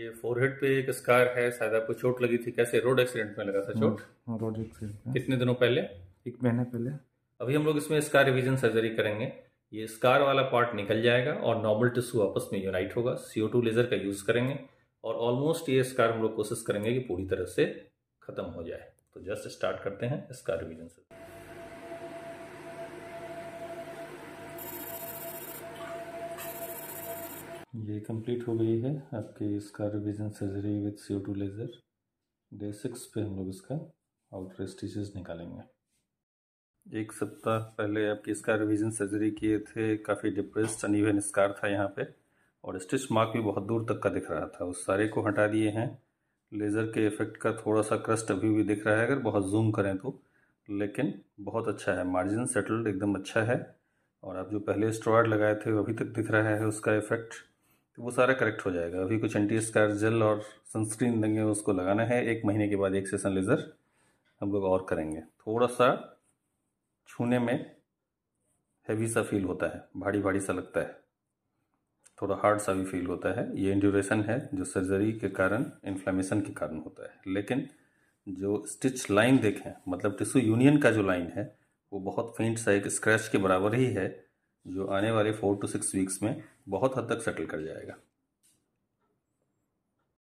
ये फोरहेड पे एक स्कार है शायद आपको चोट लगी थी कैसे रोड एक्सीडेंट में लगा था चोट रोड हाँ, एक्सीडेंट कितने दिनों पहले एक महीने पहले अभी हम लोग इसमें स्कार रिविजन सर्जरी करेंगे ये स्कार वाला पार्ट निकल जाएगा और नॉर्मल टिश्यू आपस में यूनाइट होगा सीओ टू लेजर का यूज करेंगे और ऑलमोस्ट ये स्कार हम लोग कोशिश करेंगे कि पूरी तरह से खत्म हो जाए तो जस्ट स्टार्ट करते हैं स्कार रिविजन सर्जरी ये कंप्लीट हो गई है आपके इसका revision surgery with C two laser day six पे हम लोग इसका आउटर स्टिचेस निकालेंगे एक सप्ताह पहले आपकी इसका रिवीजन सर्जरी किए थे काफ़ी डिप्रेस अनइवन स्कार था यहाँ पे और स्टिच मार्क भी बहुत दूर तक का दिख रहा था उस सारे को हटा दिए हैं लेज़र के इफेक्ट का थोड़ा सा क्रस्ट अभी भी दिख रहा है अगर बहुत जूम करें तो लेकिन बहुत अच्छा है मार्जिन सेटल्ड एकदम अच्छा है और आप जो पहले स्ट्रॉयड लगाए थे वो अभी तक दिख रहा है उसका इफेक्ट तो वो सारा करेक्ट हो जाएगा अभी कुछ एंटी स्कार जेल और सनस्क्रीन देंगे उसको लगाना है एक महीने के बाद एक सेशन लेज़र हम लोग और करेंगे थोड़ा सा छूने में हैवी सा फील होता है भारी भारी सा लगता है थोड़ा हार्ड सा भी फील होता है ये इंड्यूरेशन है जो सर्जरी के कारण इन्फ्लामेशन के कारण होता है लेकिन जो स्टिच लाइन देखें मतलब टिश्यू यूनियन का जो लाइन है वो बहुत फेंट सा एक स्क्रैच के बराबर ही है जो आने वाले फोर टू सिक्स वीक्स में बहुत हद तक सेटल कर जाएगा